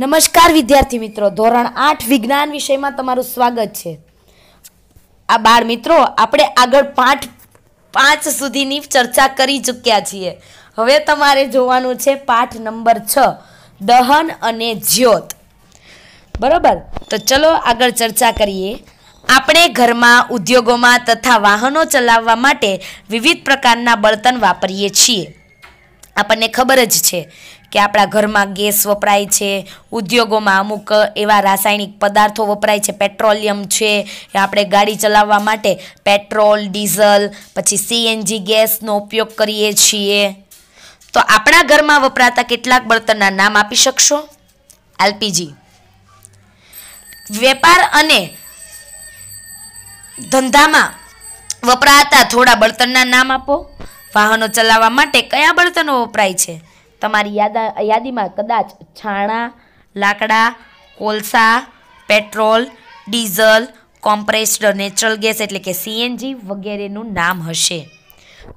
નમસ્કાર વિદ્યાર્થી મિત્રો ધોરણ આઠ વિજ્ઞાન વિષયમાં તમારું સ્વાગત છે આ બાળ મિત્રો આપણે આગળ પાંચ પાંચ સુધીની ચર્ચા કરી ચૂક્યા છીએ હવે તમારે જોવાનું છે પાઠ નંબર છ દહન અને જ્યોત બરાબર તો ચલો આગળ ચર્ચા કરીએ આપણે ઘરમાં ઉદ્યોગોમાં તથા વાહનો ચલાવવા માટે વિવિધ પ્રકારના બળતણ વાપરીએ છીએ આપણને ખબર જ છે કે આપણા ઘરમાં ગેસ વપરાય છે ઉદ્યોગોમાં અમુક એવા રાસાયણિક પદાર્થો વપરાય છે પેટ્રોલિયમ છે આપણે ગાડી ચલાવવા માટે પેટ્રોલ ડીઝલ પછી સીએનજી ગેસનો ઉપયોગ કરીએ છીએ તો આપણા ઘરમાં વપરાતા કેટલાક બળતણના નામ આપી શકશો એલપીજી વેપાર અને ધંધામાં વપરાતા થોડા બળતણના નામ આપો વાહનો ચલાવવા માટે કયા બળતણો વપરાય છે તમારી યાદા યાદીમાં કદાચ છાણા લાકડા કોલસા petrol diesel compressed natural gas એટલે કે સીએનજી વગેરેનું નામ હશે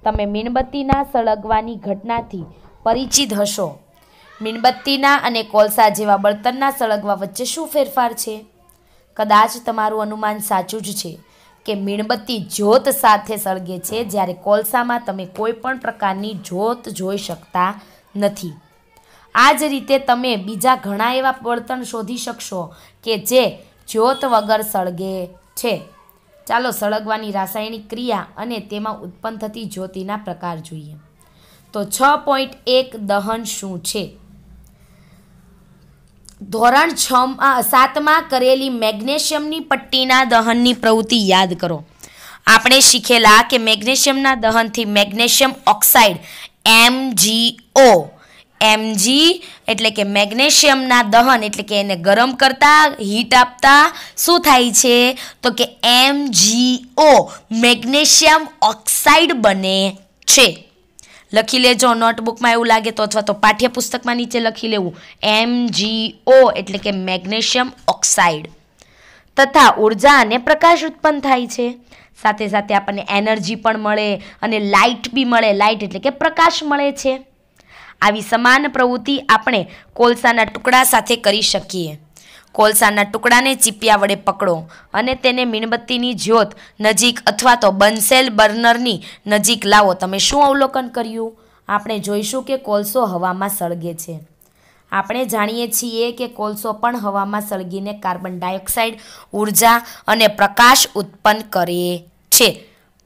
તમે મીણબત્તીના સળગવાની ઘટનાથી પરિચિત હશો મીણબત્તીના અને કોલસા જેવા બળતણના સળગવા વચ્ચે શું ફેરફાર છે કદાચ તમારું અનુમાન સાચું જ છે કે મીણબત્તી જ્યોત સાથે સળગે છે જ્યારે કોલસામાં તમે કોઈ પણ પ્રકારની જ્યોત જોઈ શકતા નથી આ જ રીતે તમે બીજા ઘણા એવા બળતણ શોધી શકશો કે જે જ્યોત વગર સળગે છે ચાલો સળગવાની રાસાયણિક ક્રિયા અને તેમાં ઉત્પન્ન થતી જ્યોતિના પ્રકાર જોઈએ તો છ પોઈન્ટ એક દહન શું છે ધોરણ છ સાતમાં કરેલી મેગ્નેશિયમની પટ્ટીના દહનની પ્રવૃત્તિ યાદ કરો આપણે શીખેલા કે મેગ્નેશિયમના દહનથી મેગ્નેશિયમ ઓક્સાઇડ એમજીઓ એમજી એટલે કે મેગ્નેશિયમના દહન એટલે કે એને ગરમ કરતા હીટ આપતા શું થાય છે તો કે એમજીઓ મેગ્નેશિયમ ઓક્સાઇડ બને છે લખી લેજો નોટબુકમાં એવું લાગે તો અથવા તો પાઠ્યપુસ્તકમાં નીચે લખી લેવું એમજીઓ એટલે કે મેગ્નેશિયમ ઓક્સાઇડ તથા ઉર્જા અને પ્રકાશ ઉત્પન્ન થાય છે સાથે સાથે આપણને એનર્જી પણ મળે અને લાઇટ બી મળે લાઇટ એટલે કે પ્રકાશ મળે છે આવી સમાન પ્રવૃત્તિ આપણે કોલસાના ટુકડા સાથે કરી શકીએ કોલસાના ટુકડાને ચીપિયા વડે પકડો અને તેને મીણબત્તીની જ્યોત નજીક અથવા તો બનસેલ બર્નરની નજીક લાવો તમે શું અવલોકન કર્યું આપણે જોઈશું કે કોલસો હવામાં સળગે છે આપણે જાણીએ છીએ કે કોલસો પણ હવામાં સળગીને કાર્બન ડાયોક્સાઇડ ઉર્જા અને પ્રકાશ ઉત્પન્ન કરે છે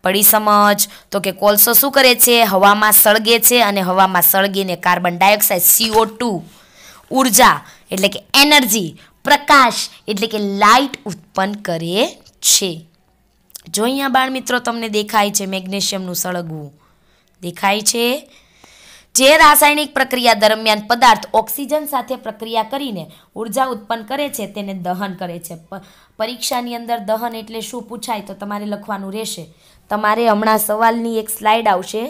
પડી સમજ તો કે કોલસો શું કરે છે હવામાં સળગે છે અને હવામાં સળગીને કાર્બન ડાયોક્સાઇડ સીઓ ટુ ઉર્જા એટલે કે એનર્જી પ્રકાશ એટલે કે લાઇટ ઉત્પન્ન કરે છે જો અહીંયા બાળ મિત્રો તમને દેખાય છે મેગ્નેશિયમનું સળગવું દેખાય છે જે રાસાયણિક પ્રક્રિયા દરમિયાન પદાર્થ ઓક્સિજન સાથે પ્રક્રિયા કરીને ઉર્જા ઉત્પન્ન કરે છે તેને દહન કરે છે પરીક્ષાની અંદર દહન એટલે શું પૂછાય તો તમારે લખવાનું રહેશે તમારે હમણાં સવાલની એક સ્લાઇડ આવશે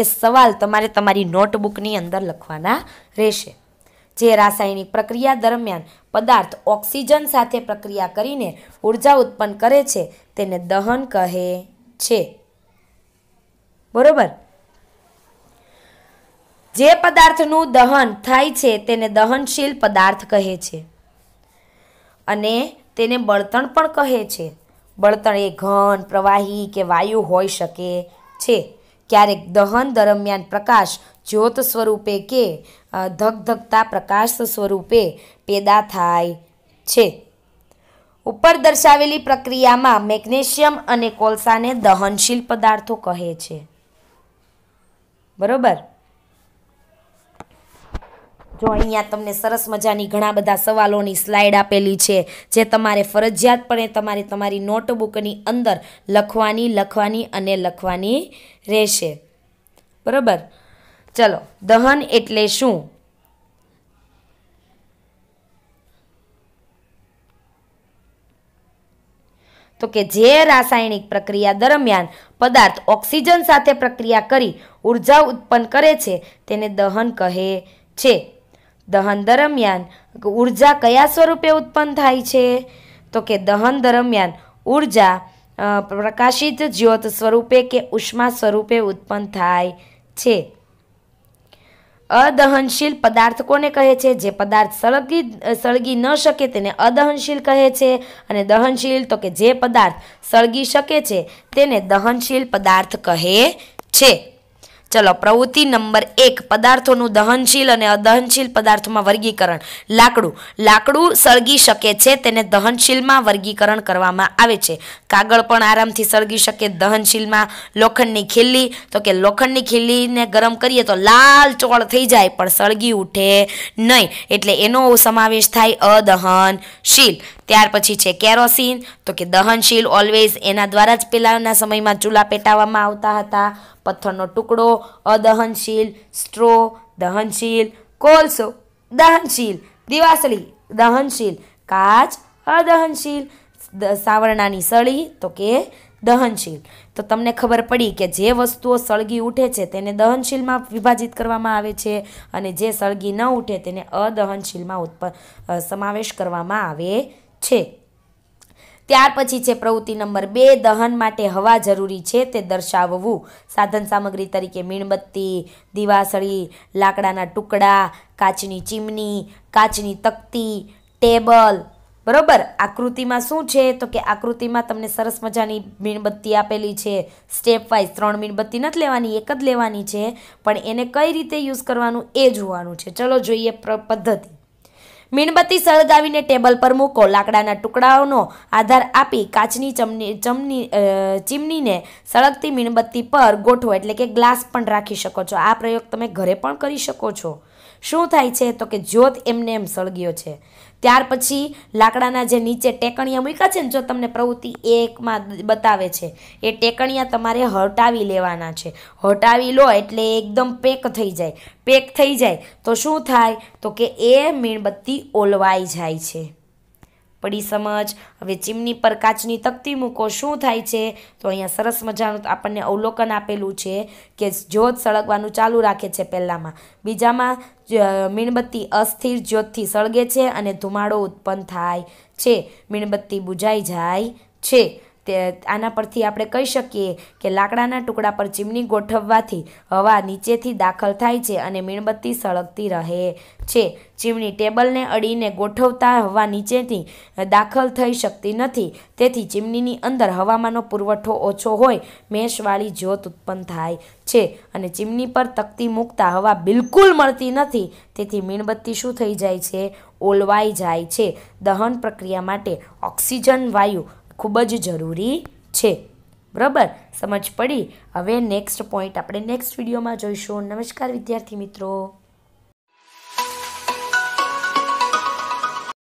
એ સવાલ તમારે તમારી નોટબુકની અંદર લખવાના રહેશે જે રાસાયણિક પ્રક્રિયા દરમિયાન પદાર્થ ઓક્સિજન સાથે પ્રક્રિયા કરીને ઉર્જા ઉત્પન્ન કરે છે તેને દહન કહે છે બરાબર જે પદાર્થનું દહન થાય છે તેને દહનશીલ પદાર્થ કહે છે અને તેને બળતણ પણ કહે છે બળતણ એ ઘન પ્રવાહી કે વાયુ હોઈ શકે છે ક્યારેક દહન દરમિયાન પ્રકાશ જ્યોત સ્વરૂપે કે ધગધગતા પ્રકાશ સ્વરૂપે પેદા થાય છે ઉપર દર્શાવેલી પ્રક્રિયામાં મેગ્નેશિયમ અને કોલસાને દહનશીલ પદાર્થો કહે છે બરાબર જો અહીંયા તમને સરસ મજાની ઘણા બધા સવાલોની સ્લાઇડ આપેલી છે જે તમારે ફરજિયાતપણે તમારે તમારી નોટબુકની અંદર લખવાની લખવાની અને લખવાની રહેશે બરાબર ચલો દહન એટલે શું તો કે જે રાસાયણિક પ્રક્રિયા દરમિયાન પદાર્થ ઓક્સિજન સાથે પ્રક્રિયા કરી ઉર્જા ઉત્પન્ન કરે છે તેને દહન કહે છે દહન દરમિયાન ઉર્જા કયા સ્વરૂપે ઉત્પન્ન થાય છે તો કે દહન દરમિયાન ઉર્જા પ્રકાશિત જ્યોત સ્વરૂપે કે ઉષ્મા સ્વરૂપે ઉત્પન્ન થાય છે અદહનશીલ પદાર્થ કોને કહે છે જે પદાર્થ સળગી સળગી ન શકે તેને અદહનશીલ કહે છે અને દહનશીલ તો કે જે પદાર્થ સળગી શકે છે તેને દહનશીલ પદાર્થ કહે છે ચલો પ્રવૃત્તિ નંબર એક પદાર્થોનું દહનશીલ અને અદહનશીલ પદાર્થોમાં વર્ગીકરણ લાકડું લાકડું સળગી શકે છે તેને દહનશીલમાં વર્ગીકરણ કરવામાં આવે છે કાગળ પણ આરામથી સળગી શકે દહનશીલમાં લોખંડની ખીલ્લી તો કે લોખંડની ખીલ્લીને ગરમ કરીએ તો લાલ ચોળ થઈ જાય પણ સળગી ઉઠે નહીં એટલે એનો સમાવેશ થાય અદહનશીલ ત્યાર પછી છે કેરોસીન તો કે દહનશીલ ઓલવેઝ એના દ્વારા જ પહેલાંના સમયમાં ચૂલા પેટાવવામાં આવતા હતા પથ્થરનો ટુકડો અદહનશીલ સ્ટ્રો દહનશીલ કોલસો દહનશીલ દિવાસળી દહનશીલ કાચ અદહનશીલ સાવરણાની સળી તો કે દહનશીલ તો તમને ખબર પડી કે જે વસ્તુઓ સળગી ઉઠે છે તેને દહનશીલમાં વિભાજિત કરવામાં આવે છે અને જે સળગી ન ઉઠે તેને અદહનશીલમાં ઉત્પ સમાવેશ કરવામાં આવે છે ત્યાર પછી છે પ્રવૃત્તિ નંબર બે દહન માટે હવા જરૂરી છે તે દર્શાવવું સાધન સામગ્રી તરીકે મીણબત્તી દિવાસળી લાકડાના ટુકડા કાચની ચીમની કાચની તકતી ટેબલ બરોબર આકૃતિમાં શું છે તો કે આકૃતિમાં તમને સરસ મજાની મીણબત્તી આપેલી છે સ્ટેપ વાઇઝ ત્રણ મીણબત્તી નથી લેવાની એક જ લેવાની છે પણ એને કઈ રીતે યુઝ કરવાનું એ જોવાનું છે ચલો જોઈએ પદ્ધતિ મીણબત્તી સળગાવીને ટેબલ પર મૂકો લાકડાના ટુકડાઓનો આધાર આપી કાચની ચમની ચમની ચીમનીને સળગતી મીણબત્તી પર ગોઠવો એટલે કે ગ્લાસ પણ રાખી શકો છો આ પ્રયોગ તમે ઘરે પણ કરી શકો છો શું થાય છે તો કે જ્યોત એમને એમ સળગ્યો છે ત્યાર પછી લાકડાના જે નીચે ટેકણિયા મૂક્યા છે ને જો તમને પ્રવૃત્તિ એકમાં બતાવે છે એ ટેકણિયા તમારે હટાવી લેવાના છે હટાવી લો એટલે એકદમ પેક થઈ જાય પેક થઈ જાય તો શું થાય તો કે એ મીણબત્તી ઓલવાઈ જાય છે પડી સમજ હવે ચીમની પર કાચની તકતી મૂકો શું થાય છે તો અહીંયા સરસ મજાનું આપણને અવલોકન આપેલું છે કે જ્યોત સળગવાનું ચાલુ રાખે છે પહેલાંમાં બીજામાં મીણબત્તી અસ્થિર જ્યોતથી સળગે છે અને ધુમાડો ઉત્પન્ન થાય છે મીણબત્તી બુજાઈ જાય છે તે આના પરથી આપણે કહી શકીએ કે લાકડાના ટુકડા પર ચીમની ગોઠવવાથી હવા નીચેથી દાખલ થાય છે અને મીણબત્તી સળગતી રહે છે ચીમની ટેબલને અડીને ગોઠવતા હવા નીચેથી દાખલ થઈ શકતી નથી તેથી ચીમનીની અંદર હવામાંનો પુરવઠો ઓછો હોય મેષવાળી જ્યોત ઉત્પન્ન થાય છે અને ચીમની પર તકતી મૂકતા હવા બિલકુલ મળતી નથી તેથી મીણબત્તી શું થઈ જાય છે ઓલવાઈ જાય છે દહન પ્રક્રિયા માટે ઓક્સિજન વાયુ ખૂબ જ જરૂરી છે બરાબર સમજ પડી હવે નેક્સ્ટ પોઈન્ટ આપણે નેક્સ્ટ વિડીયોમાં જોઈશું નમસ્કાર વિદ્યાર્થી મિત્રો